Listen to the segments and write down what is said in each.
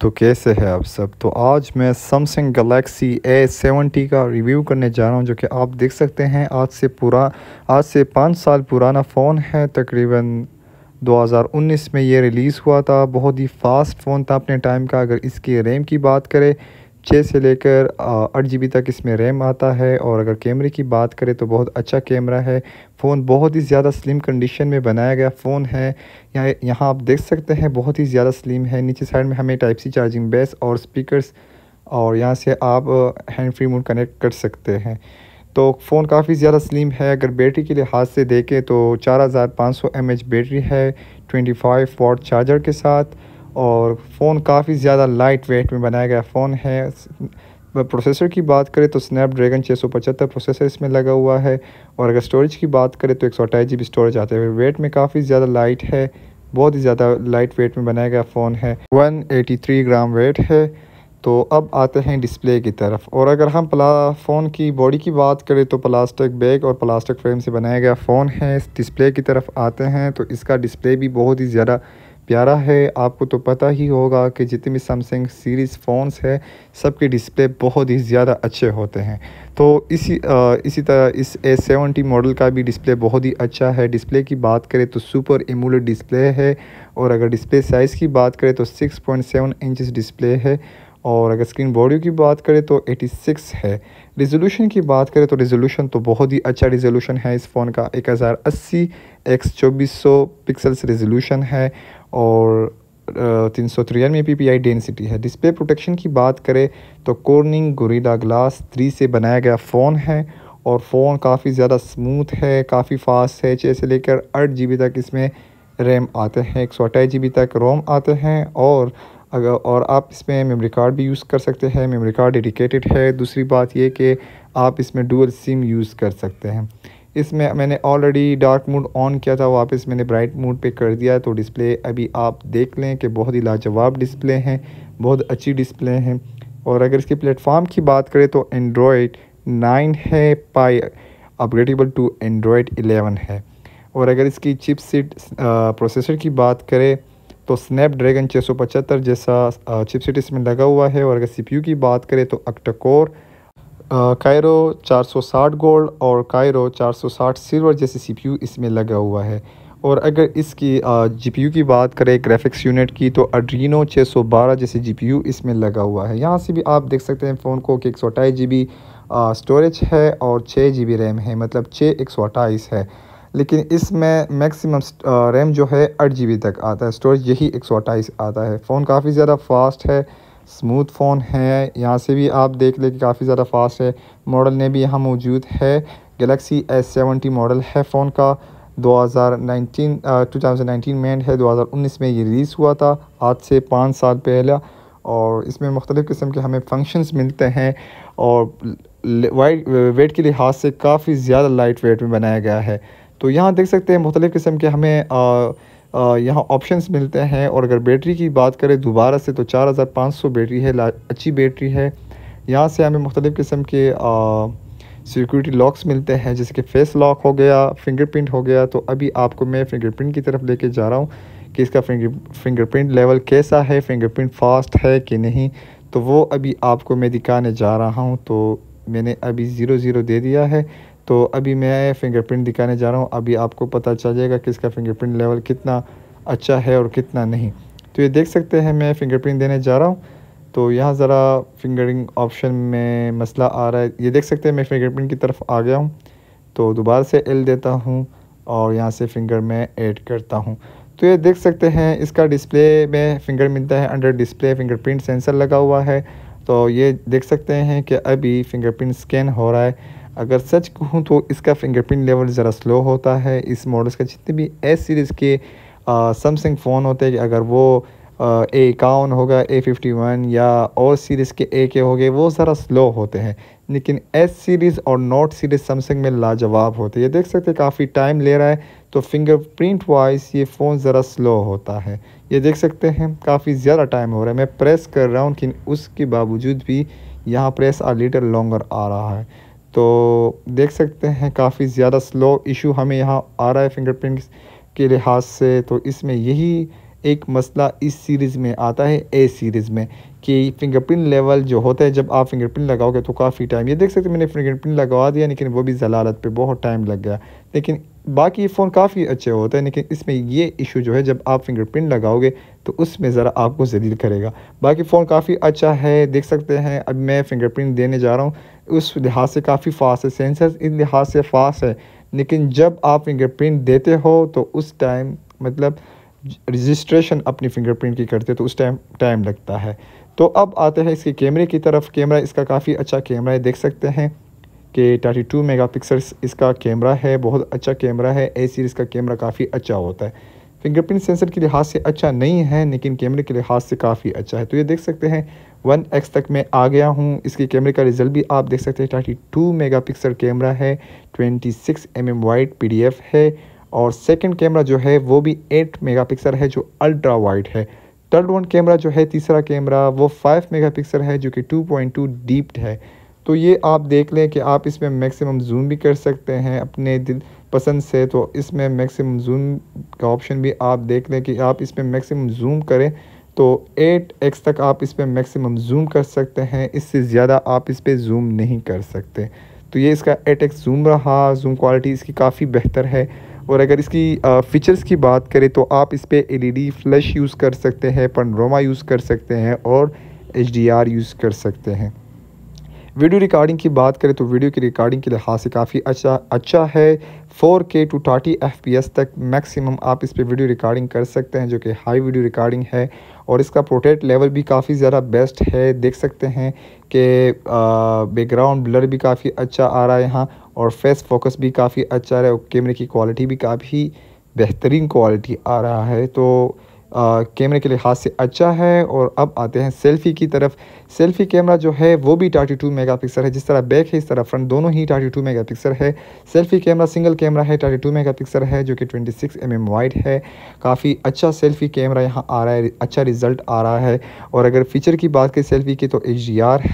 तो कैसे है आप सब तो आज मैं सैमसंग गलेक्सी ए सेवेंटी का रिव्यू करने जा रहा हूँ जो कि आप देख सकते हैं आज से पूरा आज से पाँच साल पुराना फ़ोन है तकरीबन 2019 में ये रिलीज़ हुआ था बहुत ही फास्ट फ़ोन था अपने टाइम का अगर इसकी रैम की बात करें छः से लेकर आठ जी तक इसमें रैम आता है और अगर कैमरे की बात करें तो बहुत अच्छा कैमरा है फ़ोन बहुत ही ज़्यादा स्लिम कंडीशन में बनाया गया फ़ोन है यहाँ यहाँ आप देख सकते हैं बहुत ही ज़्यादा स्लिम है नीचे साइड में हमें टाइप सी चार्जिंग बेस और स्पीकर्स और यहाँ से आप हैंड फ्री मोड कनेक्ट कर सकते हैं तो फ़ोन काफ़ी ज़्यादा स्लिम है अगर बैटरी के लिहाज से देखें तो चार हज़ार बैटरी है ट्वेंटी फाइव चार्जर के साथ और फ़ोन काफ़ी ज़्यादा लाइट वेट में बनाया गया फ़ोन है प्रोसेसर की बात करें तो स्नैपड्रैगन छः पचहत्तर प्रोसेसर इसमें लगा हुआ है और अगर स्टोरेज की बात करें तो एक सौ स्टोरेज आते हैं वेट में काफ़ी ज़्यादा लाइट है बहुत ही ज़्यादा लाइट वेट में बनाया गया फ़ोन है 183 ग्राम वेट है तो अब आते हैं डिस्प्ले की तरफ और अगर हम प्ला फ़ोन की बॉडी की बात करें तो प्लास्टिक बैग और प्लास्टिक फ्रेम से बनाया गया फ़ोन है इस डिस्प्ले की तरफ आते हैं तो इसका डिस्प्ले भी बहुत ही ज़्यादा प्यारा है आपको तो पता ही होगा कि जितने भी सैमसंग सीरीज़ फ़ोन्स है सबके डिस्प्ले बहुत ही ज़्यादा अच्छे होते हैं तो इसी आ, इसी तरह इस ए सेवेंटी मॉडल का भी डिस्प्ले बहुत ही अच्छा है डिस्प्ले की बात करें तो सुपर एमुलेट डिस्प्ले है और अगर डिस्प्ले साइज़ की बात करें तो six point seven inches display है और अगर स्क्रीन बॉडी की बात करें तो 86 है रेजोल्यूशन की बात करें तो रेजोल्यूशन तो बहुत ही अच्छा रिजोलूशन है इस फ़ोन का 1080 एक्स चौबीस सौ पिक्सल्स रेजोल्यूशन है और तीन सौ तिरानवे पी पी आई डेंसिटी है डिस्प्ले प्रोटेक्शन की बात करें तो कोर्निंग गोरीडा ग्लास थ्री से बनाया गया फ़ोन है और फ़ोन काफ़ी ज़्यादा स्मूथ है काफ़ी फास्ट है छः से लेकर आठ जी बी तक इसमें रैम आते हैं एक सौ अट्ठाईस जी बी तक रोम आते हैं और अगर और आप इसमें मेमोरी कार्ड भी यूज़ कर सकते हैं मेमोरी कार्ड डेडिकेटेड है दूसरी बात यह कि आप इसमें डुअल सिम यूज़ कर सकते हैं इसमें मैंने ऑलरेडी डार्क मोड ऑन किया था वापस मैंने ब्राइट मोड पे कर दिया तो डिस्प्ले अभी आप देख लें कि बहुत ही लाजवाब डिस्प्ले हैं बहुत अच्छी डिस्प्ले हैं और अगर इसके प्लेटफॉर्म की बात करें तो एंड्रॉयड नाइन है pie upgradable to Android eleven है और अगर इसकी चिपसेट प्रोसेसर की बात करें तो स्नैपड्रैगन 675 जैसा चिप इसमें लगा हुआ है और अगर सी की बात करें तो अक्टकोर कायरो 460 गोल्ड और कायरो 460 सिल्वर जैसे सीपीयू इसमें लगा हुआ है और अगर इसकी जीपीयू की बात करें ग्राफिक्स यूनिट की तो अड्रीनो 612 जैसे जीपीयू इसमें लगा हुआ है यहाँ से भी आप देख सकते हैं फ़ोन को कि एक सौ स्टोरेज है और छः जी रैम है मतलब छः एक सौ है लेकिन इसमें मैक्सिमम रैम जो है आठ जी तक आता है स्टोरेज यही एक आता है फ़ोन काफ़ी ज़्यादा फास्ट है स्मूथ फ़ोन है यहाँ से भी आप देख लें कि काफ़ी ज़्यादा फास्ट है मॉडल ने भी यहाँ मौजूद है गलेक्सी एस सेवेंटी मॉडल है फ़ोन का 2019 2019 में है 2019 में ये रिलीज़ हुआ था आज से पाँच साल पहले और इसमें मुख्तलिफ़ किस्म के हमें फंक्शंस मिलते हैं और वाइट वेट के लिहाज से काफ़ी ज़्यादा लाइट वेट में बनाया गया है तो यहाँ देख सकते हैं मुख्तलिफ़ किस्म के हमें आ, यहाँ ऑप्शंस मिलते हैं और अगर बैटरी की बात करें दोबारा से तो 4500 बैटरी है अच्छी बैटरी है यहाँ से हमें मुख्तलिफ़ किस्म के सिक्योरिटी लॉक्स मिलते हैं जैसे कि फेस लॉक हो गया फिंगरप्रिंट हो गया तो अभी आपको मैं फिंगरप्रिंट की तरफ लेके जा रहा हूँ कि इसका फिंगर फिंगरप्रिंट लेवल कैसा है फिंगरप्रिंट फास्ट है कि नहीं तो वो अभी आपको मैं दिखाने जा रहा हूँ तो मैंने अभी ज़ीरो ज़ीरो दे दिया है तो अभी मैं फिंगरप्रिंट दिखाने जा रहा हूँ अभी आपको पता चल जाएगा कि इसका फिंगरप्रिंट लेवल कितना अच्छा है और कितना नहीं तो ये देख सकते हैं मैं फिंगरप्रिंट देने जा रहा हूँ तो यहाँ ज़रा फिंगरिंग ऑप्शन में मसला आ रहा है ये देख सकते हैं मैं फिंगरप्रिंट की तरफ आ गया हूँ तो दोबारा से एल देता हूँ और यहाँ से फिंगर में ऐड करता हूँ तो ये देख सकते हैं इसका डिस्प्ले में फिंगर मिलता है अंडर डिस्प्ले फिंगरप्रिंट सेंसर लगा हुआ है तो ये देख सकते हैं कि अभी फिंगरप्रिंट स्कैन हो रहा है अगर सच कहूँ तो इसका फिंगरप्रिंट लेवल ज़रा स्लो होता है इस मॉडल्स का जितने भी एस सीरीज़ के सैमसंग फ़ोन होते हैं अगर वो ए इक्यावन होगा ए फिफ्टी वन या और सीरीज़ के ए के हो गए वो ज़रा स्लो होते हैं लेकिन एस सीरीज़ और नोट सीरीज़ सैमसंग में लाजवाब होते हैं देख सकते हैं काफ़ी टाइम ले रहा है तो फिंगरप्रिंट वाइज ये फ़ोन ज़रा स्लो होता है ये देख सकते हैं काफ़ी ज़्यादा टाइम हो रहा है मैं प्रेस कर रहा हूँ लेकिन उसके बावजूद भी यहाँ प्रेस आ लीटर लॉन्गर आ रहा है तो देख सकते हैं काफ़ी ज़्यादा स्लो इशू हमें यहाँ आ रहा है फिंगरप्रिंट के लिहाज से तो इसमें यही एक मसला इस सीरीज़ में आता है ए सीरीज़ में कि फिंगरप्रिंट लेवल जो होता है जब आप फिंगरप्रिंट लगाओगे तो काफ़ी टाइम ये देख सकते मैंने फिंगरप्रिंट लगवा दिया लेकिन वो भी जलालत पे बहुत टाइम लग गया लेकिन बाकी ये फ़ोन काफ़ी अच्छे होते हैं लेकिन इसमें ये इशू जो है जब आप फिंगरप्रिंट लगाओगे तो उसमें ज़रा आपको जलील करेगा बाकी फ़ोन काफ़ी अच्छा है देख सकते हैं अब मैं फिंगरप्रिंट देने जा रहा हूँ उस लिहाज से काफ़ी फास्ट है सेंसर इस लिहाज से फास्ट है लेकिन जब आप फिंगरप्रिंट देते हो तो उस टाइम मतलब रजिस्ट्रेशन अपनी फिंगरप्रिंट की करते तो उस टाइम टाइम लगता है तो अब आते हैं इसके कैमरे की तरफ कैमरा इसका काफ़ी अच्छा कैमरा है देख सकते हैं कि 32 मेगापिक्सल्स इसका कैमरा है बहुत अच्छा कैमरा है ए सीरीज़ का कैमरा काफ़ी अच्छा होता है फिंगरप्रिंट सेंसर के लिहाज से अच्छा नहीं है लेकिन कैमरे के लिहाज से काफ़ी अच्छा है तो ये देख सकते हैं वन एक्स तक मैं आ गया हूँ इसके कैमरे का रिजल्ट भी आप देख सकते हैं thirty two megapixel camera है twenty six M M wide P D F है और सेकेंड कैमरा जो है वो भी एट मेगा पिक्सल है जो अल्ट्रा वाइड है थर्ड वन कैमरा जो है तीसरा कैमरा वो फाइव मेगा पिक्सल है जो कि टू पॉइंट टू डीप्ड है तो ये आप देख लें कि आप इसमें मैक्सिमम जूम भी कर सकते हैं अपने दिल पसंद से तो इसमें मैक्सिमम जूम का ऑप्शन भी आप देख लें कि आप इसमें मैक्सिमम जूम करें तो 8x तक आप इस पर मैक्सिमम जूम कर सकते हैं इससे ज़्यादा आप इस पर जूम नहीं कर सकते तो ये इसका 8x जूम रहा जूम क्वालिटी इसकी काफ़ी बेहतर है और अगर इसकी फ़ीचर्स की बात करें तो आप इस पर एल फ्लैश यूज़ कर सकते हैं पनरोमा यूज़ कर सकते हैं और एच यूज़ कर सकते हैं वीडियो रिकॉर्डिंग की बात करें तो वीडियो की रिकॉर्डिंग के लिहाज से काफ़ी अच्छा अच्छा है 4K टू 30 fps तक मैक्सिमम आप इस पर वीडियो रिकॉर्डिंग कर सकते हैं जो कि हाई वीडियो रिकॉर्डिंग है और इसका प्रोटेक्ट लेवल भी काफ़ी ज़्यादा बेस्ट है देख सकते हैं कि बैकग्राउंड ब्लर भी काफ़ी अच्छा आ रहा है यहाँ और फेस फोकस भी काफ़ी अच्छा रहा है और कैमरे की क्वालिटी भी काफ़ी बेहतरीन क्वालिटी आ रहा है तो कैमरे के लिहाज से अच्छा है और अब आते हैं सेल्फ़ी की तरफ सेल्फ़ी कैमरा जो है वो भी मेगा पिक्सल है जिस तरह बैक है इस तरह फ्रंट दोनों ही मेगा पिक्सल है सेल्फ़ी कैमरा सिंगल कैमरा है मेगा पिक्सल है जो कि twenty six M M wide है काफ़ी अच्छा सेल्फ़ी कैमरा यहाँ आ रहा है अच्छा रिज़ल्ट आ रहा है और अगर फ़ीचर की बात करें सेल्फ़ी की तो एच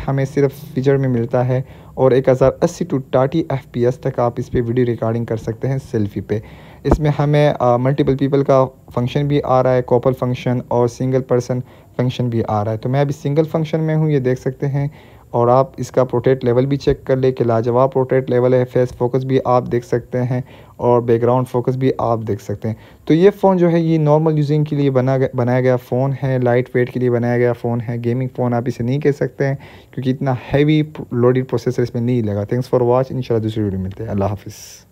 हमें सिर्फ फ़ीचर में मिलता है और एक हज़ार अस्सी टू टाटी एफ तक आप इस पर वीडियो रिकॉर्डिंग कर सकते हैं सेल्फ़ी पे इसमें हमें मल्टीपल पीपल का फंक्शन भी आ रहा है कॉपल फंक्शन और सिंगल पर्सन फंक्शन भी आ रहा है तो मैं अभी सिंगल फंक्शन में हूँ ये देख सकते हैं और आप इसका प्रोटेट लेवल भी चेक कर ले कि लाजवाब प्रोटेट लेवल है फेस फोकस भी आप देख सकते हैं और बैकग्राउंड फोकस भी आप देख सकते हैं तो ये फ़ोन जो है ये नॉर्मल यूजिंग के लिए बना गया बनाया गया फ़ोन है लाइट वेट के लिए बनाया गया फ़ोन है गेमिंग फ़ोन आप इसे नहीं कह सकते हैं क्योंकि इतना हैवी लोडेड प्रोसेसर इसमें नहीं लगा थैंक्स फॉर वॉच इन दूसरी वीडियो मिलते हैं अल्लाह हाफिज़